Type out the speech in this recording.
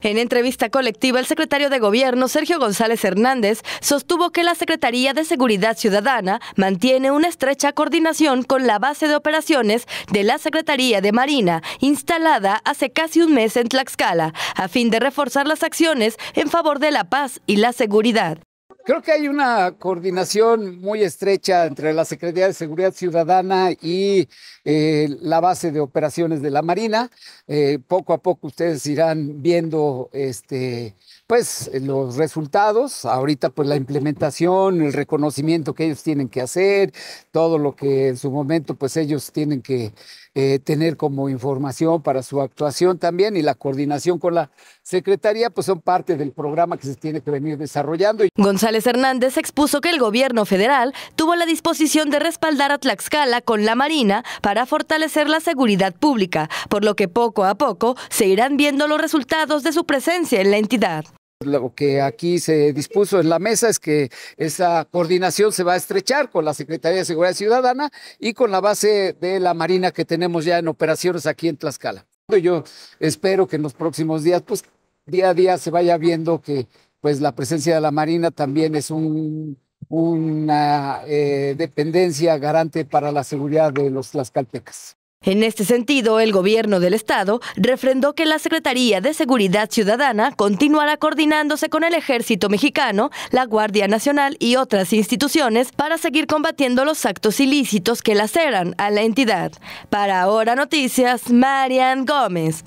En entrevista colectiva, el secretario de Gobierno, Sergio González Hernández, sostuvo que la Secretaría de Seguridad Ciudadana mantiene una estrecha coordinación con la base de operaciones de la Secretaría de Marina, instalada hace casi un mes en Tlaxcala, a fin de reforzar las acciones en favor de la paz y la seguridad. Creo que hay una coordinación muy estrecha entre la Secretaría de Seguridad Ciudadana y eh, la base de operaciones de la Marina. Eh, poco a poco ustedes irán viendo este, pues, los resultados. Ahorita pues la implementación, el reconocimiento que ellos tienen que hacer, todo lo que en su momento pues ellos tienen que eh, tener como información para su actuación también y la coordinación con la Secretaría pues son parte del programa que se tiene que venir desarrollando. González Hernández expuso que el gobierno federal tuvo la disposición de respaldar a Tlaxcala con la Marina para fortalecer la seguridad pública, por lo que poco a poco se irán viendo los resultados de su presencia en la entidad. Lo que aquí se dispuso en la mesa es que esa coordinación se va a estrechar con la Secretaría de Seguridad Ciudadana y con la base de la Marina que tenemos ya en operaciones aquí en Tlaxcala. Yo espero que en los próximos días, pues día a día se vaya viendo que pues la presencia de la Marina también es una eh, dependencia garante para la seguridad de los tlaxcaltecas. En este sentido, el gobierno del estado refrendó que la Secretaría de Seguridad Ciudadana continuará coordinándose con el Ejército Mexicano, la Guardia Nacional y otras instituciones para seguir combatiendo los actos ilícitos que laceran a la entidad. Para Ahora Noticias, Marian Gómez.